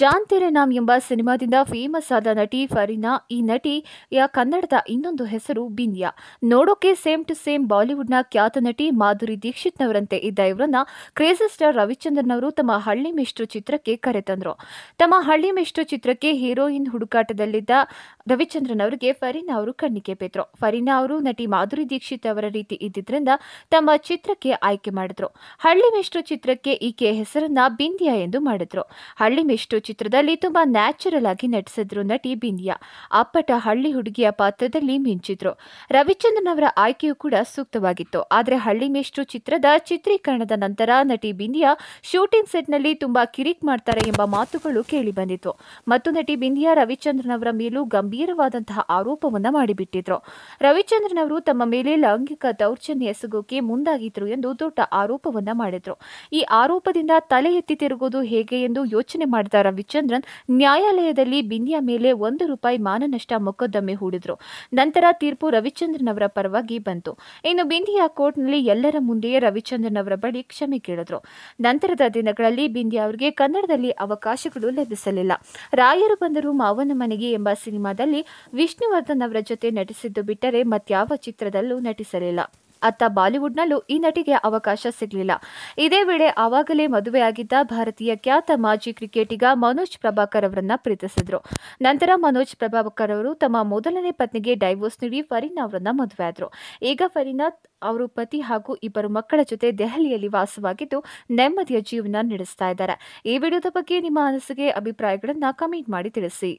John ತೆರೆ ನಾಮ್ ಎಂಬ ಸಿನಿಮಾದಿಂದ famous ಆದ ನಟಿ ಫರೀನಾ ಈ ನಟಿಯ ಕನ್ನಡದ ಇನ್ನೊಂದು ಹೆಸರು ಬಿಂದ್ಯಾ ನೋಡೋಕೆ ಸೇಮ್ ಟು ಸೇಮ್ ಬಾಲಿವುಡ್ನ ಖ್ಯಾತ ನಟಿ ಮಾಧುರಿ ದೀಕ್ಷಿತ್ನವರಂತೆ ಇದ್ದ ಇವರನ್ನ ಕ್ರೇಜಿ ಸ್ಟಾರ್ ರವಿಚಂದ್ರನ್ ಅವರು ತಮ್ಮ ಹಳ್ಳಿ ಮಿಷ್ಟು ಚಿತ್ರಕ್ಕೆ ಕರೆತಂದರು ತಮ್ಮ ಹಳ್ಳಿ ಮಿಷ್ಟು ಚಿತ್ರಕ್ಕೆ ಹೀರೋಯಿನ್ ಹುಡುಕಾಟದಲ್ಲಿದ್ದ ರವಿಚಂದ್ರನ್ ಅವರಿಗೆ ಫರೀನಾ ಅವರು ಕಣ್ಣಿಕೆ ಬಿದ್ರು ಫರೀನಾ ಅವರು ನಟಿ ಮಾಧುರಿ ದೀಕ್ಷಿತ್ ಅವರ ರೀತಿ ಇದ್ದಿದ್ದರಿಂದ ತಮ್ಮ ಚಿತ್ರಕ್ಕೆ ಆಯ್ಕೆ ಮಾಡಿದ್ರು ಹಳ್ಳಿ ಮೆಷ್ಟು ಚಿತ್ರಕ್ಕೆ ಈಕೆಯ ಹೆಸರನ್ನ ಬಿಂದಿಯಾ ಎಂದು ಮಾಡಿದ್ರು ಹಳ್ಳಿ ಮೆಷ್ಟು ಚಿತ್ರದಲ್ಲಿ ತುಂಬಾ ನ್ಯಾಚುರಲ್ ಆಗಿ ನಟಿಸಿದ್ರು ನಟಿ ಬಿಂದಿಯಾ ಅಪ್ಪಟ ಹಳ್ಳಿ ಹುಡುಗಿಯ ಪಾತ್ರದಲ್ಲಿ ಮಿಂಚಿದ್ರು ರವಿಚಂದ್ರನ್ ಅವರ ಆಯ್ಕೆಯೂ ಕೂಡ ಸೂಕ್ತವಾಗಿತ್ತು ಆದರೆ ಹಳ್ಳಿ ಮೆಷ್ಟು ಚಿತ್ರದ ಚಿತ್ರೀಕರಣದ ನಂತರ ನಟಿ ಬಿಂದಿಯಾ ಶೂಟಿಂಗ್ ಸೆಟ್ನಲ್ಲಿ ತುಂಬಾ ಕಿರಿಕ್ ಮಾಡ್ತಾರೆ ಎಂಬ ಮಾತುಗಳು ಕೇಳಿ ಬಂದಿತ್ತು ಮತ್ತು ನಟಿ ಬಿಂದಿಯಾ ರವಿಚಂದ್ರನ್ ಅವರ ಮೇಲೂ ಗಂಭೀರ ಗಂಭೀರವಾದಂತಹ ಆರೋಪವನ್ನ ಮಾಡಿಬಿಟ್ಟಿದ್ರು ರವಿಚಂದ್ರನ್ ಅವರು ತಮ್ಮ ಮೇಲೆ ಲೈಂಗಿಕ ದೌರ್ಜನ್ಯ ಎಸಗೋಕೆ ಮುಂದಾಗಿದ್ರು ಎಂದು ದೊಡ್ಡ ಆರೋಪವನ್ನ ಮಾಡಿದ್ರು ಈ ಆರೋಪದಿಂದ ತಲೆ ಎತ್ತಿ ತಿರುಗುವುದು ಹೇಗೆ ಎಂದು ಯೋಚನೆ ಮಾಡಿದ ರವಿಚಂದ್ರನ್ ನ್ಯಾಯಾಲಯದಲ್ಲಿ ಬಿನ್ಯ ಮೇಲೆ ಒಂದು ರೂಪಾಯಿ ಮಾನನಷ್ಟ ಮೊಕದ್ದಮೆ ಹೂಡಿದ್ರು ನಂತರ ತೀರ್ಪು ರವಿಚಂದ್ರನ್ ಅವರ ಪರವಾಗಿ ಬಂತು ಇನ್ನು ಬಿಂದಿಯ ಕೋರ್ಟ್ನಲ್ಲಿ ಎಲ್ಲರ ಮುಂದೆಯೇ ರವಿಚಂದ್ರನ್ ಅವರ ಬಳಿ ಕ್ಷಮೆ ಕೇಳಿದ್ರು ನಂತರದ ದಿನಗಳಲ್ಲಿ ಬಿಂದಿಯ ಅವರಿಗೆ ಕನ್ನಡದಲ್ಲಿ ಅವಕಾಶಗಳು ಲಭಿಸಲಿಲ್ಲ ರಾಯರು ಬಂದರು ಮಾವನ ಮನೆಗೆ ಎಂಬ ಸಿನಿಮಾದ ಚಿತ್ರದಲ್ಲಿ ವಿಷ್ಣುವರ್ಧನ್ ಅವರ ಜೊತೆ ನಟಿಸಿದ್ದು ಬಿಟ್ಟರೆ ಮತ್ಯಾವ ಚಿತ್ರದಲ್ಲೂ ನಟಿಸಲಿಲ್ಲ ಅತ್ತ ಬಾಲಿವುಡ್ನಲ್ಲೂ ಈ ನಟಿಗೆ ಅವಕಾಶ ಸಿಗಲಿಲ್ಲ ಇದೇ ವೇಳೆ ಆವಾಗಲೇ ಮದುವೆಯಾಗಿದ್ದ ಭಾರತೀಯ ಖ್ಯಾತ ಮಾಜಿ ಕ್ರಿಕೆಟಿಗ ಮನೋಜ್ ಪ್ರಭಾಕರ್ ಅವರನ್ನ ಪ್ರೀತಿಸಿದ್ರು ನಂತರ ಮನೋಜ್ ಪ್ರಭಾಕರ್ ಅವರು ತಮ್ಮ ಮೊದಲನೇ ಪತ್ನಿಗೆ ಡೈವೋರ್ಸ್ ನೀಡಿ ಫರೀನಾ ಅವರನ್ನ ಮದುವೆಯಾದರು ಈಗ ಫರೀನಾ ಅವರು ಪತಿ ಹಾಗೂ ಇಬ್ಬರು ಮಕ್ಕಳ ಜೊತೆ ದೆಹಲಿಯಲ್ಲಿ ವಾಸವಾಗಿದ್ದು ನೆಮ್ಮದಿಯ ಜೀವನ ನಡೆಸ್ತಾ ಇದ್ದಾರೆ ಈ ವಿಡಿಯೋದ ಬಗ್ಗೆ ನಿಮ್ಮ ಅನಿಸಿಕೆ ಅಭಿಪ್ರಾಯಗಳನ್ನು ಕಮೆಂಟ್ ಮಾಡಿ ತಿಳಿಸಿ